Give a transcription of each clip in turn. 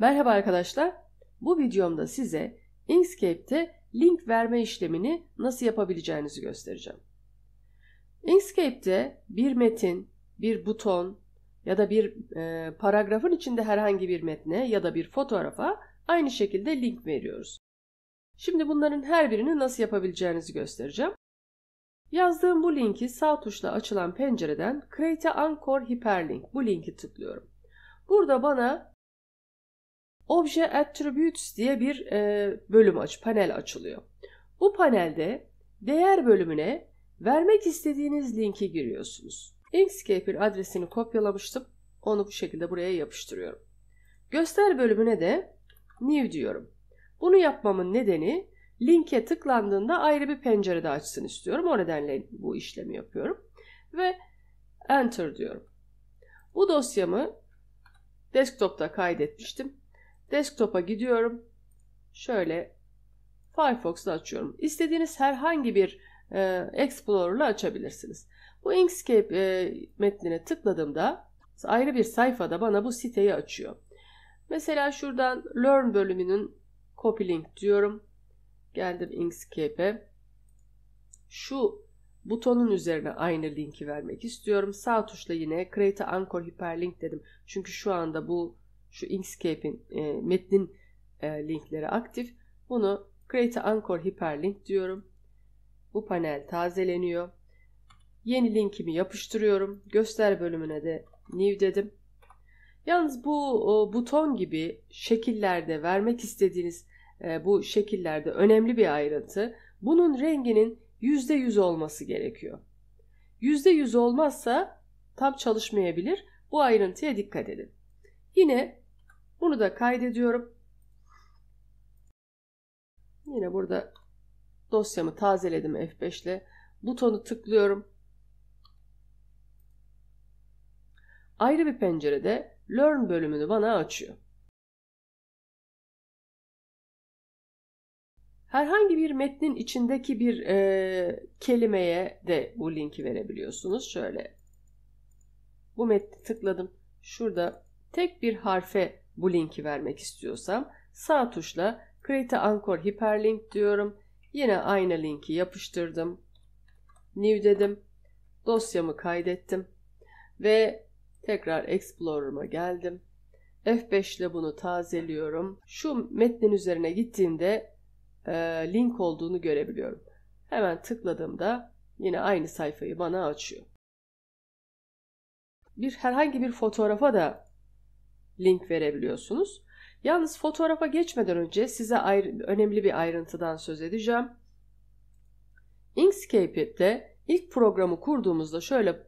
Merhaba arkadaşlar. Bu videomda size Inkscape'te link verme işlemini nasıl yapabileceğinizi göstereceğim. Inkscape'te bir metin, bir buton ya da bir e, paragrafın içinde herhangi bir metne ya da bir fotoğrafa aynı şekilde link veriyoruz. Şimdi bunların her birini nasıl yapabileceğinizi göstereceğim. Yazdığım bu linki sağ tuşla açılan pencereden Create Anchor Hyperlink bu linki tıklıyorum. Burada bana Obje Attributes diye bir e, bölüm aç, panel açılıyor. Bu panelde değer bölümüne vermek istediğiniz linki giriyorsunuz. Inkscape'in adresini kopyalamıştım. Onu bu şekilde buraya yapıştırıyorum. Göster bölümüne de new diyorum. Bunu yapmamın nedeni linke tıklandığında ayrı bir pencerede açsın istiyorum. O nedenle bu işlemi yapıyorum. Ve enter diyorum. Bu dosyamı desktop'ta kaydetmiştim. Desktop'a gidiyorum. Şöyle Firefox'u açıyorum. İstediğiniz herhangi bir e, Explorer'la açabilirsiniz. Bu Inkscape e, metnine tıkladığımda ayrı bir sayfada bana bu siteyi açıyor. Mesela şuradan Learn bölümünün Copy Link diyorum. Geldim Inkscape'e. Şu butonun üzerine aynı linki vermek istiyorum. Sağ tuşla yine Create Anchor Hyperlink dedim. Çünkü şu anda bu şu Inkscape'in e, metnin e, linkleri aktif. Bunu Create Anchor Hyperlink diyorum. Bu panel tazeleniyor. Yeni linkimi yapıştırıyorum. Göster bölümüne de new dedim. Yalnız bu o, buton gibi şekillerde vermek istediğiniz e, bu şekillerde önemli bir ayrıntı. Bunun renginin %100 olması gerekiyor. %100 olmazsa tam çalışmayabilir. Bu ayrıntıya dikkat edin. Yine bunu da kaydediyorum. Yine burada dosyamı tazeledim F5 ile. Butonu tıklıyorum. Ayrı bir pencerede Learn bölümünü bana açıyor. Herhangi bir metnin içindeki bir e, kelimeye de bu linki verebiliyorsunuz. Şöyle bu metni tıkladım. Şurada tek bir harfe bu linki vermek istiyorsam sağ tuşla Create Anchor Hyperlink diyorum. Yine aynı linki yapıştırdım. New dedim. Dosyamı kaydettim. Ve tekrar Explorer'ıma geldim. F5 ile bunu tazeliyorum. Şu metnin üzerine gittiğimde e, link olduğunu görebiliyorum. Hemen tıkladığımda yine aynı sayfayı bana açıyor. Bir herhangi bir fotoğrafa da link verebiliyorsunuz. Yalnız fotoğrafa geçmeden önce size ayrı, önemli bir ayrıntıdan söz edeceğim. Inkscape'de ilk programı kurduğumuzda şöyle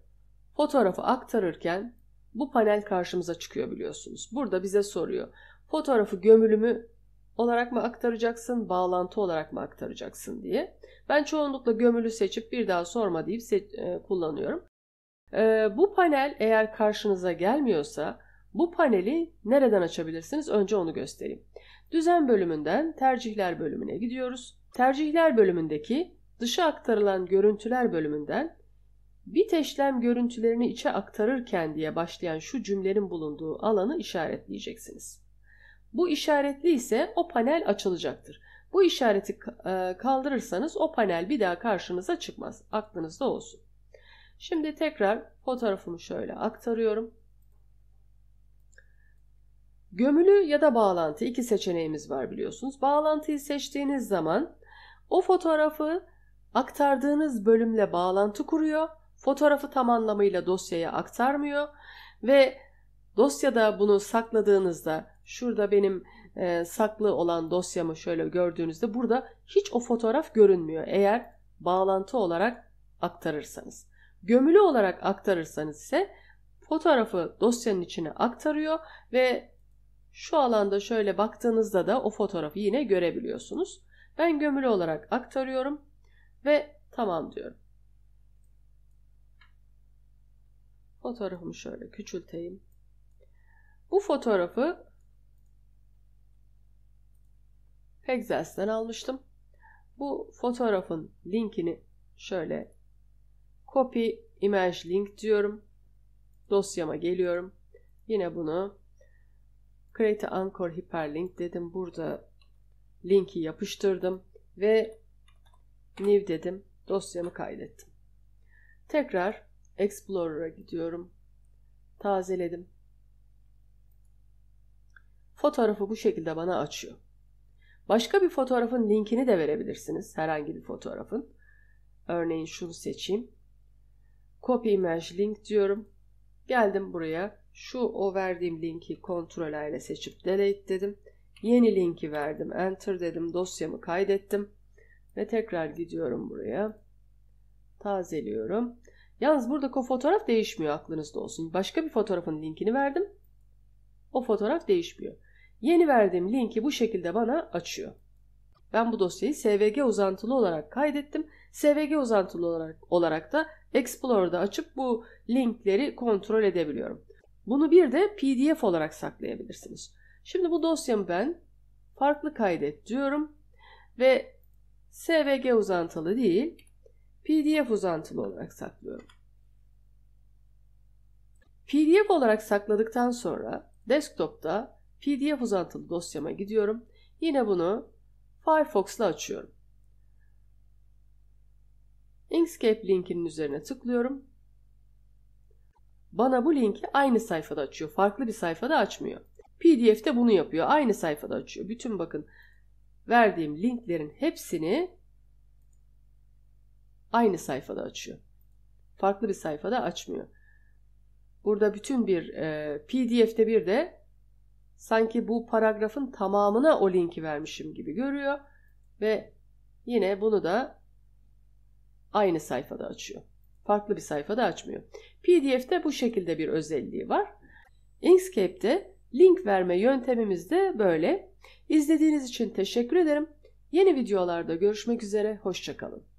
fotoğrafı aktarırken bu panel karşımıza çıkıyor biliyorsunuz. Burada bize soruyor. Fotoğrafı gömülümü olarak mı aktaracaksın, bağlantı olarak mı aktaracaksın diye. Ben çoğunlukla gömülü seçip bir daha sorma deyip e, kullanıyorum. E, bu panel eğer karşınıza gelmiyorsa bu paneli nereden açabilirsiniz? Önce onu göstereyim. Düzen bölümünden tercihler bölümüne gidiyoruz. Tercihler bölümündeki dışa aktarılan görüntüler bölümünden bit işlem görüntülerini içe aktarırken diye başlayan şu cümlenin bulunduğu alanı işaretleyeceksiniz. Bu işaretli ise o panel açılacaktır. Bu işareti e, kaldırırsanız o panel bir daha karşınıza çıkmaz. Aklınızda olsun. Şimdi tekrar fotoğrafımı şöyle aktarıyorum. Gömülü ya da bağlantı iki seçeneğimiz var biliyorsunuz. Bağlantıyı seçtiğiniz zaman o fotoğrafı aktardığınız bölümle bağlantı kuruyor. Fotoğrafı tam anlamıyla dosyaya aktarmıyor ve dosyada bunu sakladığınızda şurada benim e, saklı olan dosyamı şöyle gördüğünüzde burada hiç o fotoğraf görünmüyor eğer bağlantı olarak aktarırsanız. Gömülü olarak aktarırsanız ise fotoğrafı dosyanın içine aktarıyor ve şu alanda şöyle baktığınızda da o fotoğrafı yine görebiliyorsunuz. Ben gömülü olarak aktarıyorum ve tamam diyorum. Fotoğrafımı şöyle küçülteyim. Bu fotoğrafı Pexels'ten almıştım. Bu fotoğrafın linkini şöyle copy image link diyorum. Dosyama geliyorum. Yine bunu Create Anchor Hyperlink dedim. Burada linki yapıştırdım ve new dedim. Dosyamı kaydettim. Tekrar Explorer'a gidiyorum. Tazeledim. Fotoğrafı bu şekilde bana açıyor. Başka bir fotoğrafın linkini de verebilirsiniz. Herhangi bir fotoğrafın. Örneğin şunu seçeyim. Copy image link diyorum. Geldim buraya. Şu o verdiğim linki kontrol ile seçip delete dedim. Yeni linki verdim. Enter dedim. Dosyamı kaydettim. Ve tekrar gidiyorum buraya. Tazeliyorum. Yalnız burada o fotoğraf değişmiyor aklınızda olsun. Başka bir fotoğrafın linkini verdim. O fotoğraf değişmiyor. Yeni verdiğim linki bu şekilde bana açıyor. Ben bu dosyayı SVG uzantılı olarak kaydettim. SVG uzantılı olarak, olarak da Explorer'da açıp bu linkleri kontrol edebiliyorum. Bunu bir de pdf olarak saklayabilirsiniz. Şimdi bu dosyamı ben farklı kaydet diyorum ve svg uzantılı değil pdf uzantılı olarak saklıyorum. PDF olarak sakladıktan sonra desktop'ta PDF uzantılı dosyama gidiyorum. Yine bunu Firefox'la açıyorum. Inkscape linkinin üzerine tıklıyorum bana bu linki aynı sayfada açıyor. Farklı bir sayfada açmıyor. PDF'de bunu yapıyor. Aynı sayfada açıyor. Bütün bakın verdiğim linklerin hepsini aynı sayfada açıyor. Farklı bir sayfada açmıyor. Burada bütün bir e, PDF'de bir de sanki bu paragrafın tamamına o linki vermişim gibi görüyor ve yine bunu da aynı sayfada açıyor. Farklı bir sayfada açmıyor. PDF'de bu şekilde bir özelliği var. Inkscape'de link verme yöntemimiz de böyle. İzlediğiniz için teşekkür ederim. Yeni videolarda görüşmek üzere, hoşçakalın.